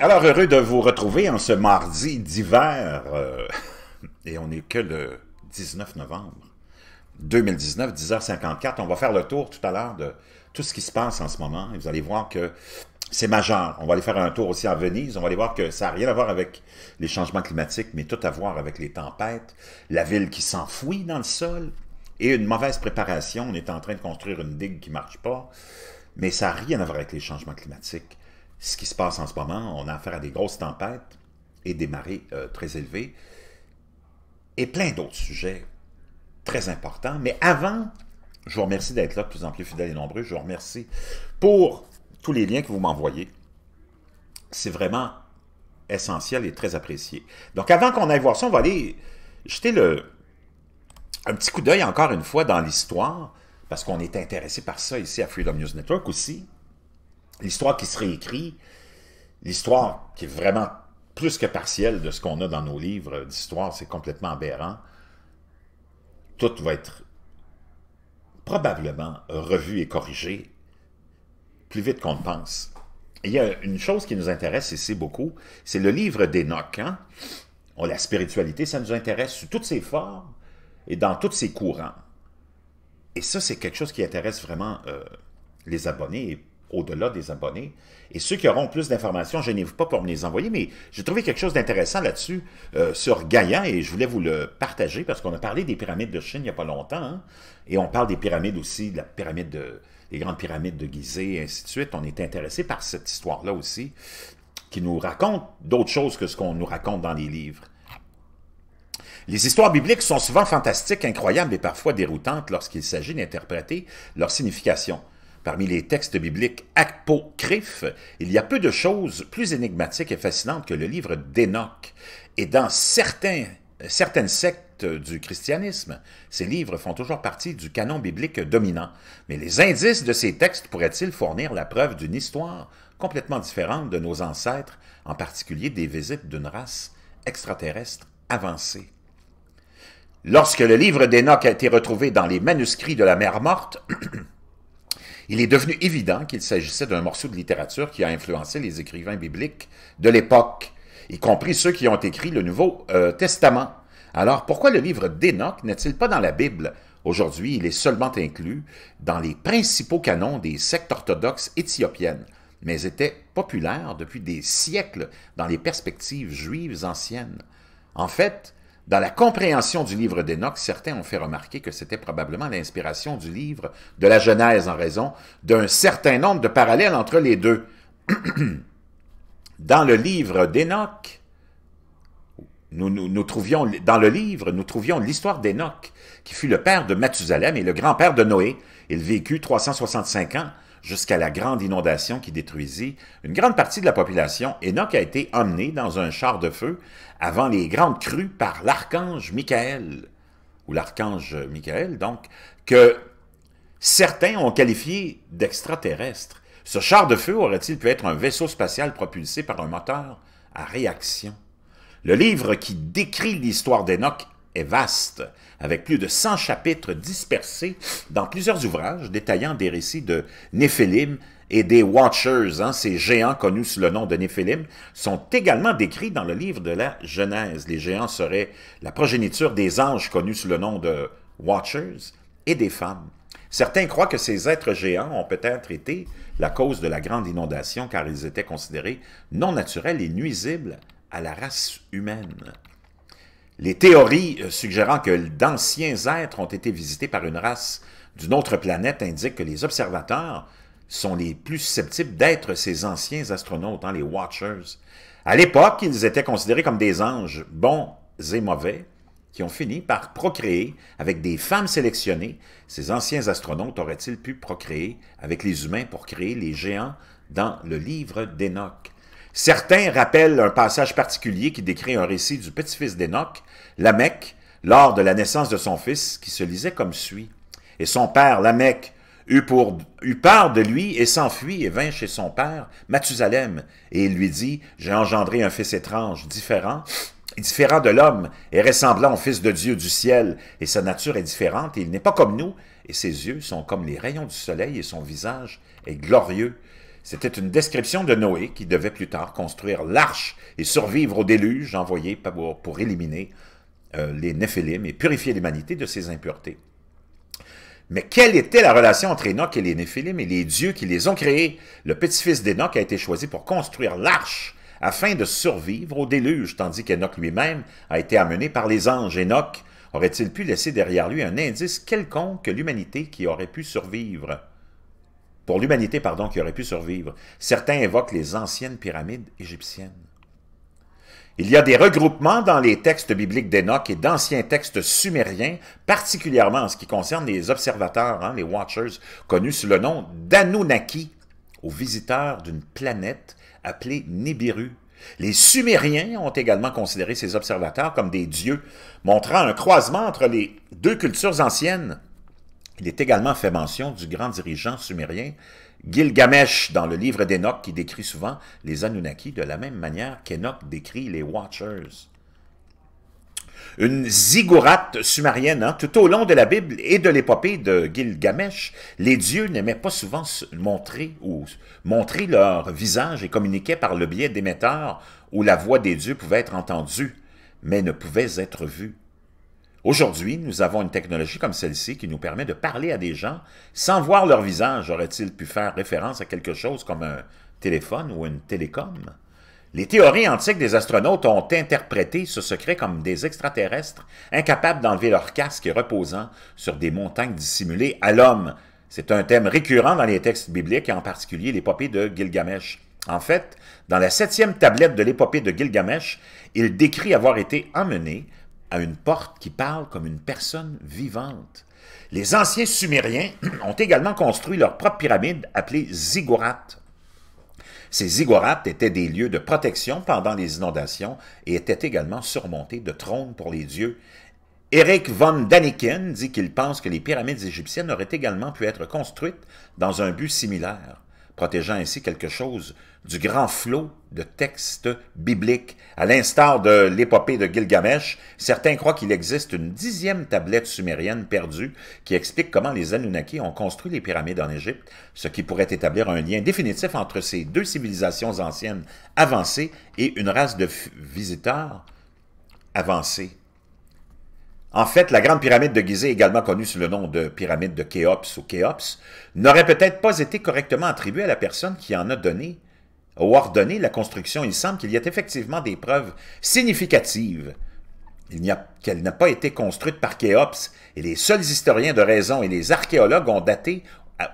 Alors, heureux de vous retrouver en ce mardi d'hiver. Euh, et on n'est que le 19 novembre 2019, 10h54. On va faire le tour tout à l'heure de tout ce qui se passe en ce moment. Et vous allez voir que c'est majeur. On va aller faire un tour aussi à Venise. On va aller voir que ça n'a rien à voir avec les changements climatiques, mais tout à voir avec les tempêtes, la ville qui s'enfouit dans le sol et une mauvaise préparation. On est en train de construire une digue qui ne marche pas. Mais ça n'a rien à voir avec les changements climatiques ce qui se passe en ce moment. On a affaire à des grosses tempêtes et des marées euh, très élevées et plein d'autres sujets très importants. Mais avant, je vous remercie d'être là de plus en plus fidèles et nombreux. Je vous remercie pour tous les liens que vous m'envoyez. C'est vraiment essentiel et très apprécié. Donc avant qu'on aille voir ça, on va aller jeter le, un petit coup d'œil encore une fois dans l'histoire, parce qu'on est intéressé par ça ici à Freedom News Network aussi l'histoire qui serait écrite, l'histoire qui est vraiment plus que partielle de ce qu'on a dans nos livres d'histoire, c'est complètement aberrant. Tout va être probablement revu et corrigé plus vite qu'on ne pense. il y a une chose qui nous intéresse ici beaucoup, c'est le livre d'Enoch. Hein? Oh, la spiritualité, ça nous intéresse sous toutes ses formes et dans tous ses courants. Et ça, c'est quelque chose qui intéresse vraiment euh, les abonnés et au-delà des abonnés. Et ceux qui auront plus d'informations, je n'ai pas pour me les envoyer, mais j'ai trouvé quelque chose d'intéressant là-dessus euh, sur Gaïa et je voulais vous le partager parce qu'on a parlé des pyramides de Chine il n'y a pas longtemps. Hein. et on parle des pyramides aussi, de la pyramide de, grandes pyramides de Gizeh et ainsi de suite. On est intéressé par cette histoire-là aussi qui nous raconte d'autres choses que ce qu'on nous raconte dans les livres. Les histoires bibliques sont souvent fantastiques, incroyables et parfois déroutantes lorsqu'il s'agit d'interpréter leur signification. Parmi les textes bibliques apocryphes, il y a peu de choses plus énigmatiques et fascinantes que le livre d'Enoch. Et dans certains, certaines sectes du christianisme, ces livres font toujours partie du canon biblique dominant. Mais les indices de ces textes pourraient-ils fournir la preuve d'une histoire complètement différente de nos ancêtres, en particulier des visites d'une race extraterrestre avancée? Lorsque le livre d'Enoch a été retrouvé dans les manuscrits de la mer morte, il est devenu évident qu'il s'agissait d'un morceau de littérature qui a influencé les écrivains bibliques de l'époque, y compris ceux qui ont écrit le Nouveau euh, Testament. Alors pourquoi le livre d'Enoch n'est-il pas dans la Bible Aujourd'hui, il est seulement inclus dans les principaux canons des sectes orthodoxes éthiopiennes, mais était populaire depuis des siècles dans les perspectives juives anciennes. En fait, dans la compréhension du livre d'Enoch, certains ont fait remarquer que c'était probablement l'inspiration du livre de la Genèse en raison d'un certain nombre de parallèles entre les deux. dans le livre d'Enoch, nous, nous, trouvions, dans le livre, nous trouvions l'histoire d'Enoch, qui fut le père de Mathusalem et le grand-père de Noé. Il vécut 365 ans jusqu'à la grande inondation qui détruisit une grande partie de la population, Enoch a été emmené dans un char de feu avant les grandes crues par l'archange Michael, ou l'archange Michael donc, que certains ont qualifié d'extraterrestre. Ce char de feu aurait-il pu être un vaisseau spatial propulsé par un moteur à réaction? Le livre qui décrit l'histoire d'Enoch vaste, avec plus de 100 chapitres dispersés dans plusieurs ouvrages détaillant des récits de Néphilim et des Watchers, hein. ces géants connus sous le nom de Néphilim, sont également décrits dans le livre de la Genèse. Les géants seraient la progéniture des anges connus sous le nom de Watchers et des femmes. Certains croient que ces êtres géants ont peut-être été la cause de la grande inondation car ils étaient considérés non naturels et nuisibles à la race humaine. Les théories euh, suggérant que d'anciens êtres ont été visités par une race d'une autre planète indiquent que les observateurs sont les plus susceptibles d'être ces anciens astronautes, hein, les Watchers. À l'époque, ils étaient considérés comme des anges, bons et mauvais, qui ont fini par procréer avec des femmes sélectionnées. Ces anciens astronautes auraient-ils pu procréer avec les humains pour créer les géants dans le livre d'Enoch? Certains rappellent un passage particulier qui décrit un récit du petit-fils d'Enoch, Lamech, lors de la naissance de son fils, qui se lisait comme suit. Et son père, Lamech, eut, pour, eut part de lui et s'enfuit et vint chez son père, Mathusalem, et il lui dit, « J'ai engendré un fils étrange, différent, différent de l'homme, et ressemblant au Fils de Dieu du ciel, et sa nature est différente, et il n'est pas comme nous, et ses yeux sont comme les rayons du soleil, et son visage est glorieux, c'était une description de Noé qui devait plus tard construire l'arche et survivre au déluge envoyé pour, éliminer euh, les Néphilim et purifier l'humanité de ses impuretés. Mais quelle était la relation entre Enoch et les Néphilim et les dieux qui les ont créés? Le petit-fils d'Enoch a été choisi pour construire l'arche afin de survivre au déluge, tandis qu'Enoch lui-même a été amené par les anges. Enoch aurait-il pu laisser derrière lui un indice quelconque que l'humanité qui aurait pu survivre? pour l'humanité, pardon, qui aurait pu survivre. Certains évoquent les anciennes pyramides égyptiennes. Il y a des regroupements dans les textes bibliques d'Enoch et d'anciens textes sumériens, particulièrement en ce qui concerne les observateurs, hein, les Watchers, connus sous le nom d'Anunnaki, aux visiteurs d'une planète appelée Nibiru. Les Sumériens ont également considéré ces observateurs comme des dieux, montrant un croisement entre les deux cultures anciennes. Il est également fait mention du grand dirigeant sumérien Gilgamesh dans le livre d'Enoch qui décrit souvent les Anunnaki de la même manière qu'Enoch décrit les Watchers. Une ziggourate sumérienne, hein. tout au long de la Bible et de l'épopée de Gilgamesh, les dieux n'aimaient pas souvent montrer montrer leur visage et communiquaient par le biais d'émetteurs où la voix des dieux pouvait être entendue, mais ne pouvait être vue. Aujourd'hui, nous avons une technologie comme celle-ci qui nous permet de parler à des gens sans voir leur visage. Aurait-il pu faire référence à quelque chose comme un téléphone ou une télécom? Les théories antiques des astronautes ont interprété ce secret comme des extraterrestres incapables d'enlever leur casque et reposant sur des montagnes dissimulées à l'homme. C'est un thème récurrent dans les textes bibliques et en particulier l'épopée de Gilgamesh. En fait, dans la septième tablette de l'épopée de Gilgamesh, il décrit avoir été emmené à une porte qui parle comme une personne vivante. Les anciens Sumériens ont également construit leur propre pyramide appelée ziggurat. Ces ziggurats étaient des lieux de protection pendant les inondations et étaient également surmontés de trônes pour les dieux. Eric von Daniken dit qu'il pense que les pyramides égyptiennes auraient également pu être construites dans un but similaire protégeant ainsi quelque chose du grand flot de textes bibliques. À l'instar de l'épopée de Gilgamesh, certains croient qu'il existe une dixième tablette sumérienne perdue qui explique comment les Anunnaki ont construit les pyramides en Égypte, ce qui pourrait établir un lien définitif entre ces deux civilisations anciennes avancées et une race de visiteurs avancés. En fait, la Grande Pyramide de Gizeh, également connue sous le nom de Pyramide de Khéops ou Khéops, n'aurait peut-être pas été correctement attribuée à la personne qui en a donné ou ordonné la construction. Il semble qu'il y ait effectivement des preuves significatives qu'elle n'a pas été construite par Khéops, et les seuls historiens de raison et les archéologues ont daté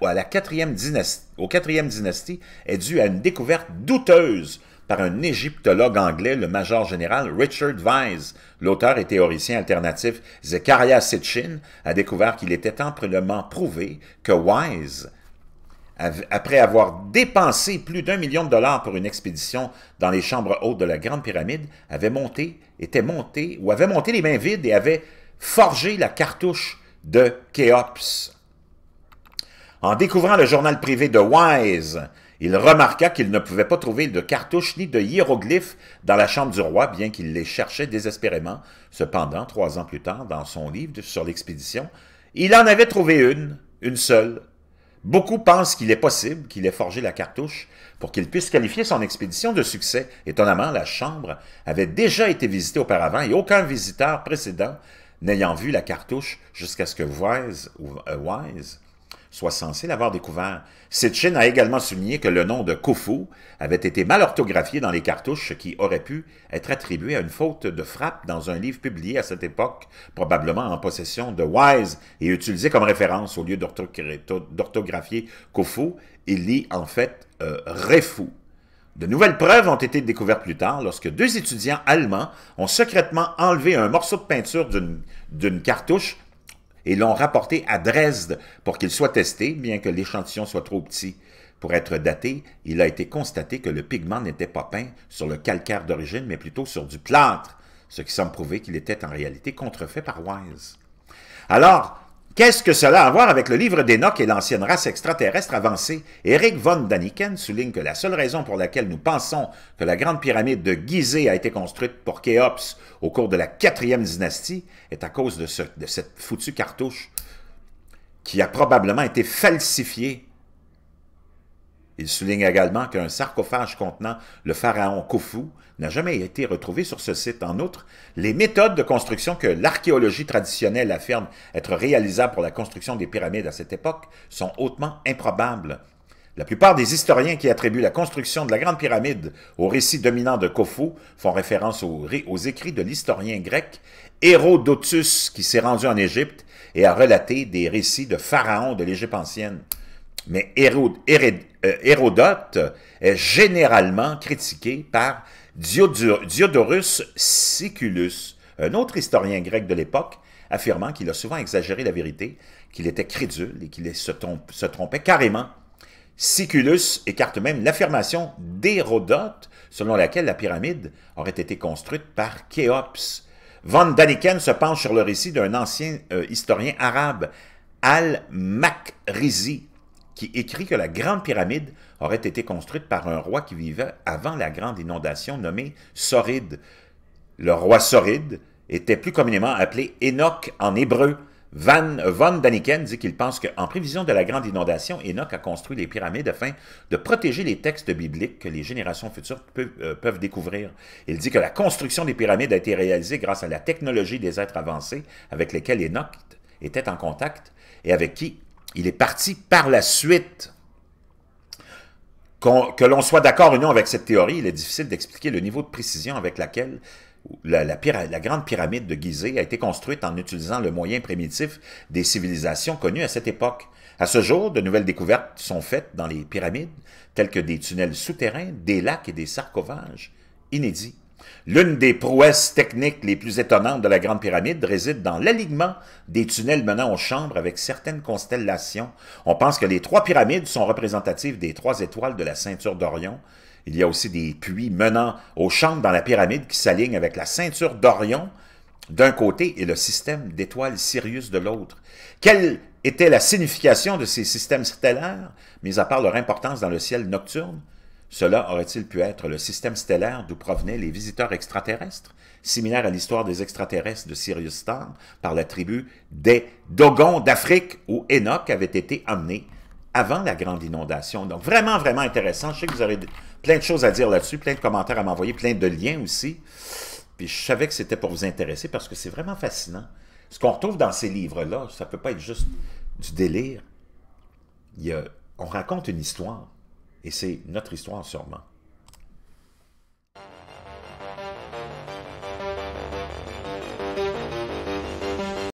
au la dynastie, quatrième dynastie est due à une découverte douteuse un égyptologue anglais, le major général Richard Wise, L'auteur et théoricien alternatif Zekaria Sitchin a découvert qu'il était amplement prouvé que Wise, après avoir dépensé plus d'un million de dollars pour une expédition dans les chambres hautes de la Grande Pyramide, avait monté, était monté, ou avait monté les mains vides et avait forgé la cartouche de Khéops. En découvrant le journal privé de Wise, il remarqua qu'il ne pouvait pas trouver de cartouches ni de hiéroglyphes dans la chambre du roi, bien qu'il les cherchait désespérément. Cependant, trois ans plus tard, dans son livre sur l'expédition, il en avait trouvé une, une seule. Beaucoup pensent qu'il est possible qu'il ait forgé la cartouche pour qu'il puisse qualifier son expédition de succès. Étonnamment, la chambre avait déjà été visitée auparavant et aucun visiteur précédent n'ayant vu la cartouche jusqu'à ce que Wise, euh, Wise soit censé l'avoir découvert. Sitchin a également souligné que le nom de Kofu avait été mal orthographié dans les cartouches qui auraient pu être attribué à une faute de frappe dans un livre publié à cette époque, probablement en possession de Wise et utilisé comme référence au lieu d'orthographier Kofu, il lit en fait euh, Refou. De nouvelles preuves ont été découvertes plus tard lorsque deux étudiants allemands ont secrètement enlevé un morceau de peinture d'une cartouche et l'ont rapporté à Dresde pour qu'il soit testé, bien que l'échantillon soit trop petit. Pour être daté, il a été constaté que le pigment n'était pas peint sur le calcaire d'origine, mais plutôt sur du plâtre, ce qui semble prouver qu'il était en réalité contrefait par Wise. Alors, Qu'est-ce que cela a à voir avec le livre d'Enoch et l'ancienne race extraterrestre avancée Eric von Daniken souligne que la seule raison pour laquelle nous pensons que la grande pyramide de Gizeh a été construite pour Khéops au cours de la quatrième dynastie est à cause de, de cette foutue cartouche qui a probablement été falsifiée il souligne également qu'un sarcophage contenant le pharaon Khufu n'a jamais été retrouvé sur ce site. En outre, les méthodes de construction que l'archéologie traditionnelle affirme être réalisables pour la construction des pyramides à cette époque sont hautement improbables. La plupart des historiens qui attribuent la construction de la Grande Pyramide au récit dominant de Kofu font référence aux, aux écrits de l'historien grec Hérodotus qui s'est rendu en Égypte et a relaté des récits de pharaons de l'Égypte ancienne. Mais euh, Hérodote est généralement critiqué par Diodorus Siculus, un autre historien grec de l'époque, affirmant qu'il a souvent exagéré la vérité, qu'il était crédule et qu'il se, trompait carrément. Siculus écarte même l'affirmation d'Hérodote selon laquelle la pyramide aurait été construite par Khéops. Van Daniken se penche sur le récit d'un ancien euh, historien arabe, Al-Makrizi, qui écrit que la Grande Pyramide aurait été construite par un roi qui vivait avant la grande inondation nommé Soride. Le roi Soride était plus communément appelé Enoch en hébreu. Van, Von Daniken dit qu'il pense qu'en prévision de la grande inondation, Enoch a construit les pyramides afin de protéger les textes bibliques que les générations futures peuvent, euh, découvrir. Il dit que la construction des pyramides a été réalisée grâce à la technologie des êtres avancés avec lesquels Enoch était en contact et avec qui il est parti par la suite. que l'on soit d'accord ou non avec cette théorie, il est difficile d'expliquer le niveau de précision avec laquelle la, la, grande pyramide de Gizeh a été construite en utilisant le moyen primitif des civilisations connues à cette époque. À ce jour, de nouvelles découvertes sont faites dans les pyramides, telles que des tunnels souterrains, des lacs et des sarcophages inédits. L'une des prouesses techniques les plus étonnantes de la Grande Pyramide réside dans l'alignement des tunnels menant aux chambres avec certaines constellations. On pense que les trois pyramides sont représentatives des trois étoiles de la ceinture d'Orion. Il y a aussi des puits menant aux chambres dans la pyramide qui s'alignent avec la ceinture d'Orion d'un côté et le système d'étoiles Sirius de l'autre. Quelle était la signification de ces systèmes stellaires, mis à part leur importance dans le ciel nocturne? Cela aurait-il pu être le système stellaire d'où provenaient les visiteurs extraterrestres, similaire à l'histoire des extraterrestres de Sirius Star, par la tribu des Dogons d'Afrique où Enoch avait été amené avant la grande inondation. Donc vraiment, vraiment intéressant. Je sais que vous aurez plein de choses à dire là-dessus, plein de commentaires à m'envoyer, plein de liens aussi. Puis je savais que c'était pour vous intéresser parce que c'est vraiment fascinant. Ce qu'on retrouve dans ces livres-là, ça ne peut pas être juste du délire. Il y a, on raconte une histoire. Et c'est notre histoire sûrement.